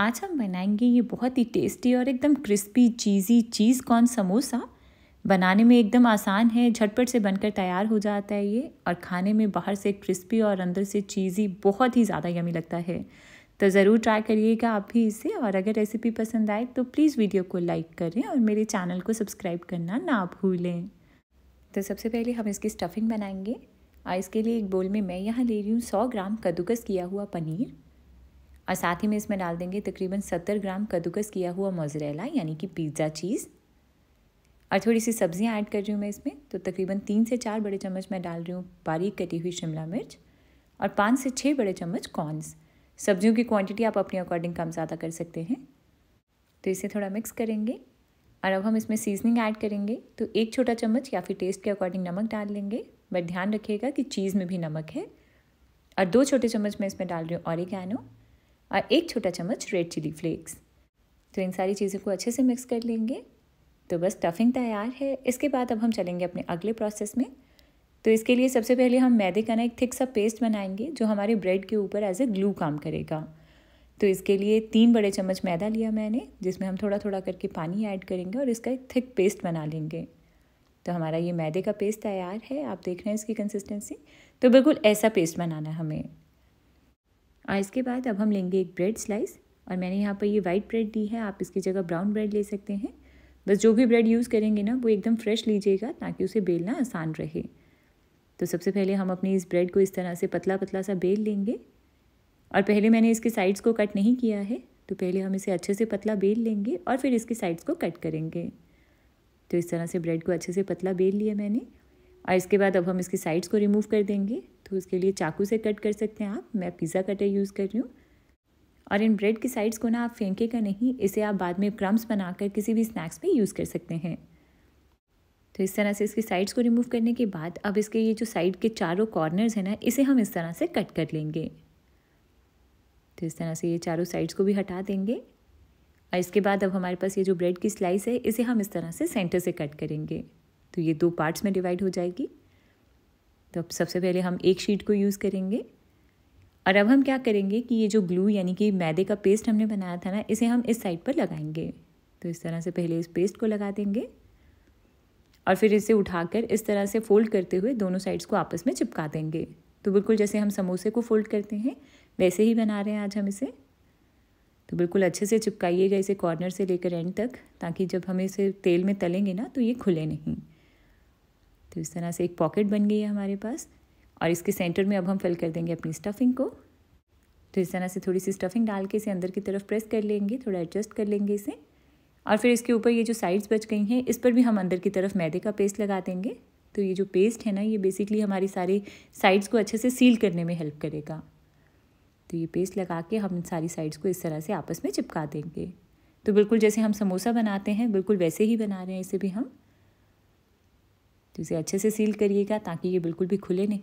आज हम बनाएंगे ये बहुत ही टेस्टी और एकदम crispy cheesy cheese corn samosa बनाने में एकदम आसान है झटपट से बनकर तैयार हो जाता है ये और खाने में बाहर से क्रिस्पी और अंदर से चीज़ी बहुत ही ज़्यादा यमी लगता है तो ज़रूर ट्राई करिएगा आप भी इसे और अगर रेसिपी पसंद आए तो प्लीज़ वीडियो को लाइक करें और मेरे चैनल को सब्सक्राइब करना ना भूलें तो सबसे पहले हम इसकी स्टफिंग बनाएंगे और इसके लिए एक बोल में मैं यहाँ ले रही हूँ सौ ग्राम कद्दूकस किया हुआ पनीर और साथ ही में इसमें डाल देंगे तकरीबन सत्तर ग्राम कद्दूकस किया हुआ मोजरेला यानी कि पिज़्ज़ा चीज़ और थोड़ी सी सब्ज़ियाँ ऐड कर रही हूँ मैं इसमें तो तकरीबन तीन से चार बड़े चम्मच मैं डाल रही हूँ बारीक कटी हुई शिमला मिर्च और पाँच से छः बड़े चम्मच कॉर्नस सब्जियों की क्वांटिटी आप अपने अकॉर्डिंग कम ज़्यादा कर सकते हैं तो इसे थोड़ा मिक्स करेंगे और अब हम इसमें सीजनिंग ऐड करेंगे तो एक छोटा चम्मच या फिर टेस्ट के अकॉर्डिंग नमक डाल लेंगे बट ध्यान रखिएगा कि चीज़ में भी नमक है और दो छोटे चम्मच मैं इसमें डाल रही हूँ औरिगानो और एक छोटा चम्मच रेड चिली फ्लेक्स तो इन सारी चीज़ों को अच्छे से मिक्स कर लेंगे तो बस टफिंग तैयार है इसके बाद अब हम चलेंगे अपने अगले प्रोसेस में तो इसके लिए सबसे पहले हम मैदे का ना एक थिक सा पेस्ट बनाएंगे जो हमारे ब्रेड के ऊपर एज ए ग्लू काम करेगा तो इसके लिए तीन बड़े चम्मच मैदा लिया मैंने जिसमें हम थोड़ा थोड़ा करके पानी ऐड करेंगे और इसका एक थिक पेस्ट बना लेंगे तो हमारा ये मैदे का पेस्ट तैयार है आप देख रहे हैं इसकी कंसिस्टेंसी तो बिल्कुल ऐसा पेस्ट बनाना है हमें और इसके बाद अब हम लेंगे एक ब्रेड स्लाइस और मैंने यहाँ पर ये वाइट ब्रेड ली है आप इसकी जगह ब्राउन ब्रेड ले सकते हैं बस जो भी ब्रेड यूज़ करेंगे ना वो एकदम फ्रेश लीजिएगा ताकि उसे बेलना आसान रहे तो सबसे पहले हम अपने इस ब्रेड को इस तरह से पतला पतला सा बेल लेंगे और पहले मैंने इसके साइड्स को कट नहीं किया है तो पहले हम इसे अच्छे से पतला बेल लेंगे और फिर इसके साइड्स को कट करेंगे तो इस तरह से ब्रेड को अच्छे से पतला बेल लिया मैंने और इसके बाद अब हम इसके साइड्स को रिमूव कर देंगे तो उसके लिए चाकू से कट कर सकते हैं आप मैं पिज़्ज़ा कटर यूज़ कर रही हूँ और इन ब्रेड की साइड्स को ना आप फेंकेगा नहीं इसे आप बाद में क्रम्स बनाकर किसी भी स्नैक्स में यूज़ कर सकते हैं तो इस तरह से इसकी साइड्स को रिमूव करने के बाद अब इसके ये जो साइड के चारों कॉर्नर्स हैं ना इसे हम इस तरह से कट कर लेंगे तो इस तरह से ये चारों साइड्स को भी हटा देंगे और इसके बाद अब हमारे पास ये जो ब्रेड की स्लाइस है इसे हम इस तरह से सेंटर से कट करेंगे तो ये दो पार्ट्स में डिवाइड हो जाएगी तो अब सबसे पहले हम एक शीट को यूज़ करेंगे और अब हम क्या करेंगे कि ये जो ग्लू यानी कि मैदे का पेस्ट हमने बनाया था ना इसे हम इस साइड पर लगाएंगे तो इस तरह से पहले इस पेस्ट को लगा देंगे और फिर इसे उठाकर इस तरह से फोल्ड करते हुए दोनों साइड्स को आपस में चिपका देंगे तो बिल्कुल जैसे हम समोसे को फोल्ड करते हैं वैसे ही बना रहे हैं आज हम इसे तो बिल्कुल अच्छे से चिपकाइएगा इसे कॉर्नर से लेकर एंड तक ताकि जब हम इसे तेल में तलेंगे ना तो ये खुले नहीं तो इस तरह से एक पॉकेट बन गई है हमारे पास और इसके सेंटर में अब हम फिल कर देंगे अपनी स्टफिंग को तो इस तरह से थोड़ी सी स्टफिंग डाल के इसे अंदर की तरफ प्रेस कर लेंगे थोड़ा एडजस्ट कर लेंगे इसे और फिर इसके ऊपर ये जो साइड्स बच गई हैं इस पर भी हम अंदर की तरफ मैदे का पेस्ट लगा देंगे तो ये जो पेस्ट है ना ये बेसिकली हमारी सारी साइड्स को अच्छे से सील करने में हेल्प करेगा तो ये पेस्ट लगा के हम सारी साइड्स को इस तरह से आपस में चिपका देंगे तो बिल्कुल जैसे हम समोसा बनाते हैं बिल्कुल वैसे ही बना रहे हैं इसे भी हम तो इसे अच्छे से सील करिएगा ताकि ये बिल्कुल भी खुले नहीं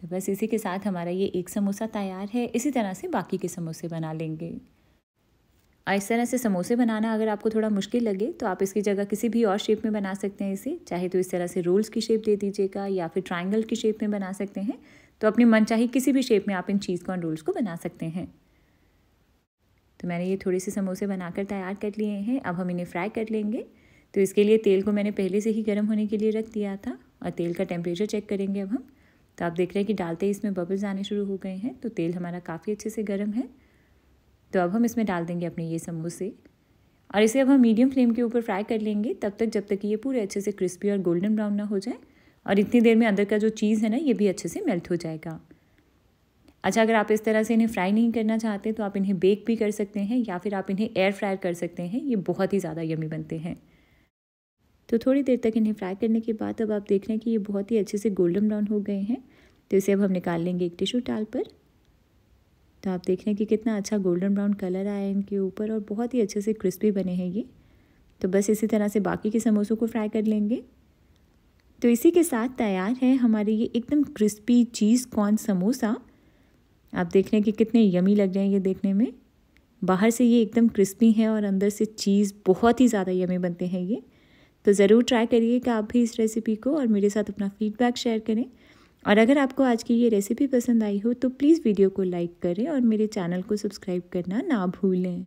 तो बस इसी के साथ हमारा ये एक समोसा तैयार है इसी तरह से बाकी के समोसे बना लेंगे और इस तरह से समोसे बनाना अगर आपको थोड़ा मुश्किल लगे तो आप इसकी जगह किसी भी और शेप में बना सकते हैं इसे चाहे तो इस तरह से रोल्स की शेप दे दीजिएगा या फिर ट्राइंगल की शेप में बना सकते हैं तो अपनी मनचाही किसी भी शेप में आप इन चीज़ कॉर्न रोल्स को बना सकते हैं तो मैंने ये थोड़े से समोसे बनाकर तैयार कर लिए हैं अब हम इन्हें फ्राई कर लेंगे तो इसके लिए तेल को मैंने पहले से ही गर्म होने के लिए रख दिया था और तेल का टेम्परेचर चेक करेंगे अब हम तो आप देख रहे हैं कि डालते ही इसमें बबल्स आने शुरू हो गए हैं तो तेल हमारा काफ़ी अच्छे से गर्म है तो अब हम इसमें डाल देंगे अपने ये समोसे और इसे अब हम मीडियम फ्लेम के ऊपर फ्राई कर लेंगे तब तक जब तक ये पूरे अच्छे से क्रिस्पी और गोल्डन ब्राउन ना हो जाए और इतनी देर में अंदर का जो चीज़ है ना ये भी अच्छे से मेल्ट हो जाएगा अच्छा अगर आप इस तरह से इन्हें फ्राई नहीं करना चाहते तो आप इन्हें बेक भी कर सकते हैं या फिर आप इन्हें एयर फ्रायर कर सकते हैं ये बहुत ही ज़्यादा यमी बनते हैं तो थोड़ी देर तक इन्हें फ्राई करने के बाद अब आप देख रहे हैं कि ये बहुत ही अच्छे से गोल्डन ब्राउन हो गए हैं तो इसे अब हम निकाल लेंगे एक टिशू टाल पर तो आप देख रहे हैं कि कितना अच्छा गोल्डन ब्राउन कलर आया है इनके ऊपर और बहुत ही अच्छे से क्रिस्पी बने हैं ये तो बस इसी तरह से बाकी के समोसों को फ्राई कर लेंगे तो इसी के साथ तैयार है हमारे ये एकदम क्रिस्पी चीज़ कॉर्न समोसा आप देख रहे हैं कि कितने यमी लग रहे हैं ये देखने में बाहर से ये एकदम क्रिस्पी है और अंदर से चीज़ बहुत ही ज़्यादा यमी बनते हैं ये तो ज़रूर ट्राई करिए कि आप भी इस रेसिपी को और मेरे साथ अपना फीडबैक शेयर करें और अगर आपको आज की ये रेसिपी पसंद आई हो तो प्लीज़ वीडियो को लाइक करें और मेरे चैनल को सब्सक्राइब करना ना भूलें